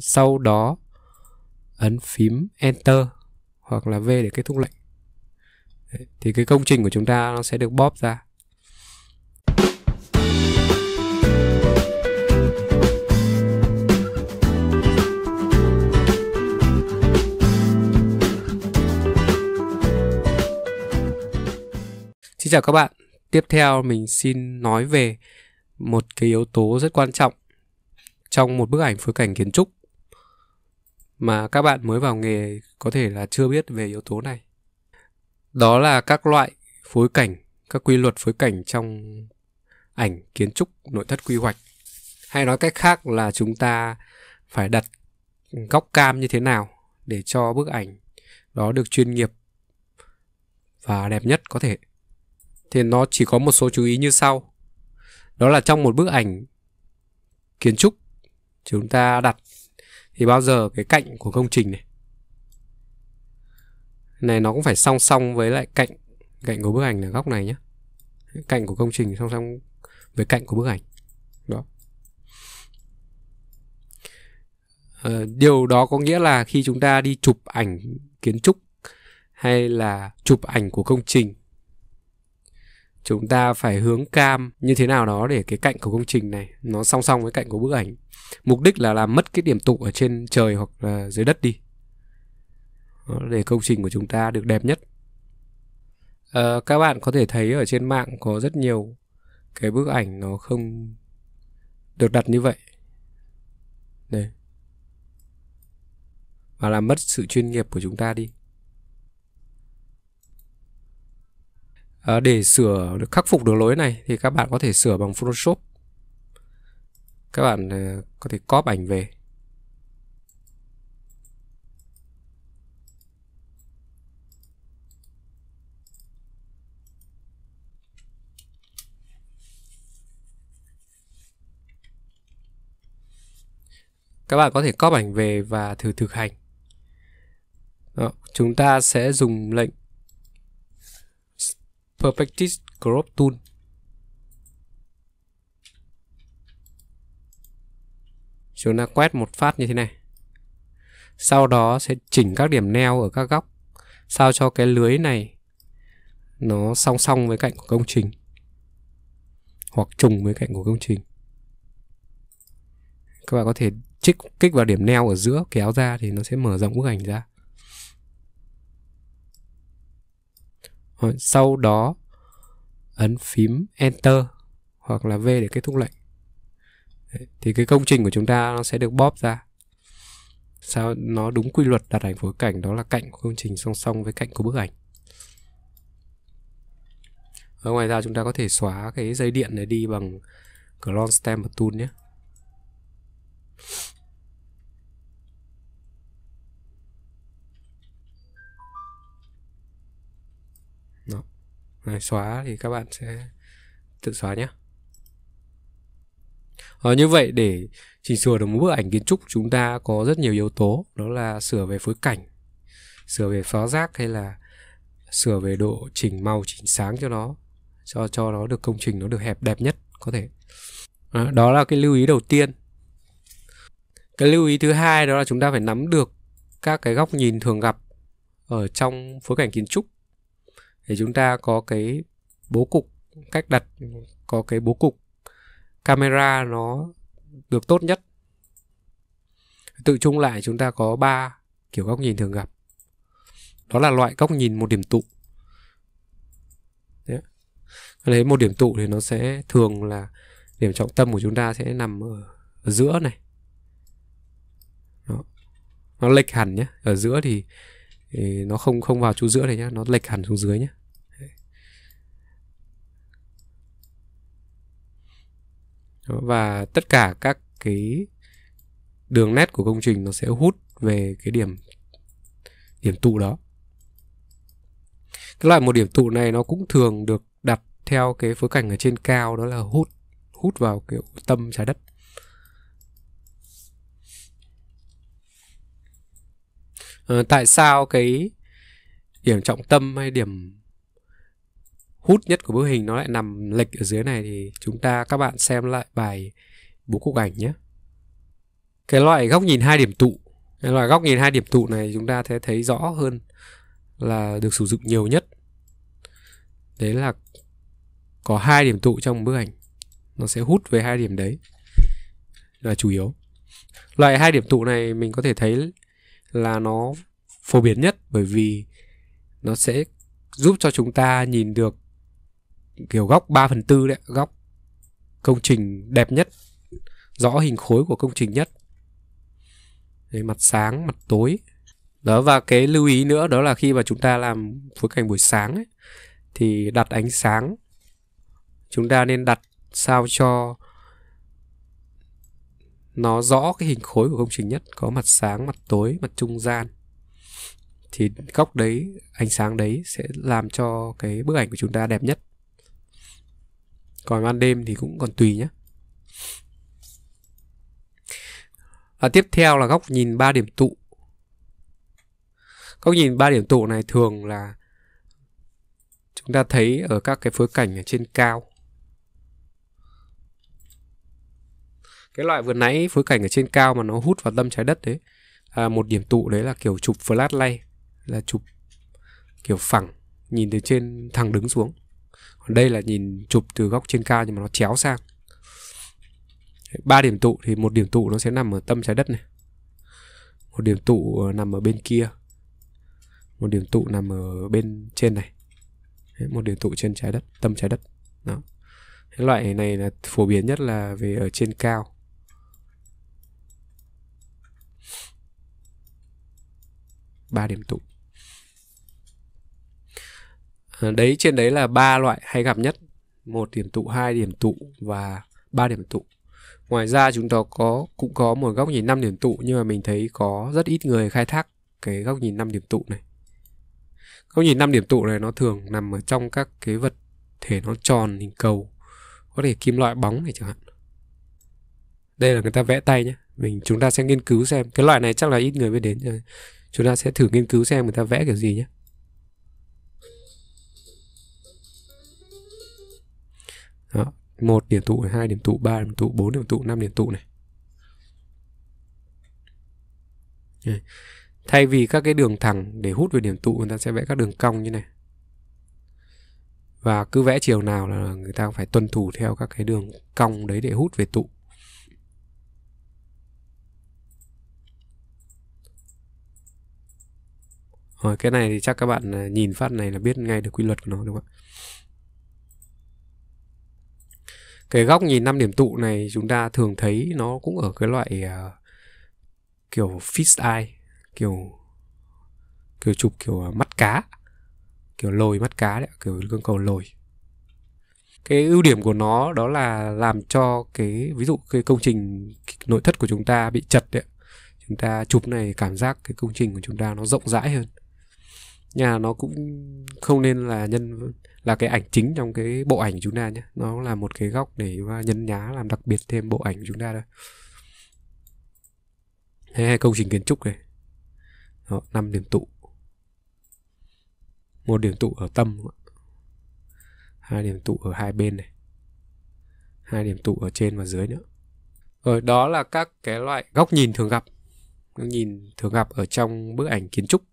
sau đó ấn phím enter hoặc là v để kết thúc lệnh thì cái công trình của chúng ta nó sẽ được bóp ra Xin chào các bạn. Tiếp theo mình xin nói về một cái yếu tố rất quan trọng trong một bức ảnh phối cảnh kiến trúc mà các bạn mới vào nghề có thể là chưa biết về yếu tố này. Đó là các loại phối cảnh, các quy luật phối cảnh trong ảnh kiến trúc nội thất quy hoạch. Hay nói cách khác là chúng ta phải đặt góc cam như thế nào để cho bức ảnh đó được chuyên nghiệp và đẹp nhất có thể. Thì nó chỉ có một số chú ý như sau. Đó là trong một bức ảnh kiến trúc chúng ta đặt thì bao giờ cái cạnh của công trình này này nó cũng phải song song với lại cạnh cạnh của bức ảnh là góc này nhé cạnh của công trình song song với cạnh của bức ảnh đó ờ, điều đó có nghĩa là khi chúng ta đi chụp ảnh kiến trúc hay là chụp ảnh của công trình chúng ta phải hướng cam như thế nào đó để cái cạnh của công trình này nó song song với cạnh của bức ảnh mục đích là làm mất cái điểm tụ ở trên trời hoặc là dưới đất đi để công trình của chúng ta được đẹp nhất à, các bạn có thể thấy ở trên mạng có rất nhiều cái bức ảnh nó không được đặt như vậy đây và làm mất sự chuyên nghiệp của chúng ta đi à, để sửa được khắc phục được lỗi này thì các bạn có thể sửa bằng Photoshop các bạn ờ, có thể copy ảnh về các bạn có thể copy ảnh về và thử thực hành Đó, chúng ta sẽ dùng lệnh Perfectis Crop Tool Chúng ta quét một phát như thế này Sau đó sẽ chỉnh các điểm neo ở các góc Sao cho cái lưới này Nó song song với cạnh của công trình Hoặc trùng với cạnh của công trình Các bạn có thể chích kích vào điểm neo ở giữa kéo ra thì nó sẽ mở rộng bức ảnh ra rồi sau đó ấn phím enter hoặc là v để kết thúc lệnh Đấy, thì cái công trình của chúng ta nó sẽ được bóp ra sao nó đúng quy luật đặt ảnh phối cảnh đó là cạnh của công trình song song với cạnh của bức ảnh ở ngoài ra chúng ta có thể xóa cái dây điện này đi bằng clone stem tool nhé Rồi, xóa thì các bạn sẽ tự xóa nhé à, như vậy để chỉnh sửa được một bức ảnh kiến trúc chúng ta có rất nhiều yếu tố đó là sửa về phối cảnh sửa về phó giác hay là sửa về độ chỉnh màu chỉnh sáng cho nó cho cho nó được công trình nó được hẹp đẹp nhất có thể à, đó là cái lưu ý đầu tiên cái lưu ý thứ hai đó là chúng ta phải nắm được các cái góc nhìn thường gặp ở trong phối cảnh kiến trúc để chúng ta có cái bố cục cách đặt có cái bố cục camera nó được tốt nhất tự chung lại chúng ta có ba kiểu góc nhìn thường gặp đó là loại góc nhìn một điểm tụ Đấy. lấy một điểm tụ thì nó sẽ thường là điểm trọng tâm của chúng ta sẽ nằm ở, ở giữa này đó. nó lệch hẳn nhé ở giữa thì, thì nó không không vào chỗ giữa này nhé nó lệch hẳn xuống dưới nhé và tất cả các cái đường nét của công trình nó sẽ hút về cái điểm điểm tụ đó cái loại một điểm tụ này nó cũng thường được đặt theo cái phối cảnh ở trên cao đó là hút hút vào kiểu tâm trái đất à, tại sao cái điểm trọng tâm hay điểm hút nhất của bức hình nó lại nằm lệch ở dưới này thì chúng ta các bạn xem lại bài bố cục ảnh nhé cái loại góc nhìn hai điểm tụ cái loại góc nhìn hai điểm tụ này chúng ta sẽ thấy rõ hơn là được sử dụng nhiều nhất đấy là có hai điểm tụ trong bức ảnh nó sẽ hút về hai điểm đấy là chủ yếu loại hai điểm tụ này mình có thể thấy là nó phổ biến nhất bởi vì nó sẽ giúp cho chúng ta nhìn được kiểu góc 3 phần tư đấy góc công trình đẹp nhất rõ hình khối của công trình nhất đấy, mặt sáng mặt tối đó và cái lưu ý nữa đó là khi mà chúng ta làm phối cảnh buổi sáng ấy, thì đặt ánh sáng chúng ta nên đặt sao cho nó rõ cái hình khối của công trình nhất có mặt sáng mặt tối mặt trung gian thì góc đấy ánh sáng đấy sẽ làm cho cái bức ảnh của chúng ta đẹp nhất còn ban đêm thì cũng còn tùy nhé và tiếp theo là góc nhìn ba điểm tụ góc nhìn ba điểm tụ này thường là chúng ta thấy ở các cái phối cảnh ở trên cao cái loại vừa nãy phối cảnh ở trên cao mà nó hút vào tâm trái đất đấy à, một điểm tụ đấy là kiểu chụp flat lay là chụp kiểu phẳng nhìn từ trên thẳng đứng xuống đây là nhìn chụp từ góc trên cao nhưng mà nó chéo sang ba điểm tụ thì một điểm tụ nó sẽ nằm ở tâm trái đất này một điểm tụ ờ, nằm ở bên kia một điểm tụ nằm ở bên trên này một điểm tụ trên trái đất tâm trái đất đó cái loại này là phổ biến nhất là về ở trên cao ba điểm tụ Ờ, đấy trên đấy là ba loại hay gặp nhất một điểm tụ hai điểm tụ và ba điểm tụ ngoài ra chúng ta có cũng có một góc nhìn năm điểm tụ nhưng mà mình thấy có rất ít người khai thác cái góc nhìn năm điểm tụ này góc nhìn năm điểm tụ này nó thường nằm ở trong các cái vật thể nó tròn hình cầu có thể kim loại bóng này chẳng hạn đây là người ta vẽ tay nhé mình chúng ta sẽ nghiên cứu xem cái loại này chắc là ít người biết đến chúng ta sẽ thử nghiên cứu xem người ta vẽ kiểu gì nhé đó một điểm tụ hai điểm tụ ba điểm tụ bốn điểm tụ năm điểm tụ này thay vì các cái đường thẳng để hút về điểm tụ người ta sẽ vẽ các đường cong như này và cứ vẽ chiều nào là người ta phải tuân thủ theo các cái đường cong đấy để hút về tụ rồi cái này thì chắc các bạn à, nhìn phát này là biết ngay được quy luật của nó đúng không ạ cái góc nhìn năm điểm tụ này chúng ta thường thấy nó cũng ở cái loại uh, kiểu fish eye kiểu kiểu chụp kiểu à, mắt cá kiểu lồi mắt cá đấy kiểu gương cầu lồi cái ưu điểm của nó đó là làm cho cái ví dụ cái công trình nội thất của chúng ta bị chật đấy chúng ta chụp này cảm giác cái công trình của chúng ta nó rộng rãi hơn nhà nó cũng không nên là nhân là cái ảnh chính trong cái bộ ảnh của chúng ta nhé nó là một cái góc để nhấn nhá làm đặc biệt thêm bộ ảnh của chúng ta đây hay công trình kiến trúc này Đó, 5 điểm tụ một điểm tụ ở tâm hai điểm tụ ở hai bên này hai điểm tụ ở trên và dưới nữa rồi đó là các cái loại góc nhìn thường gặp góc nhìn thường gặp ở trong bức ảnh kiến trúc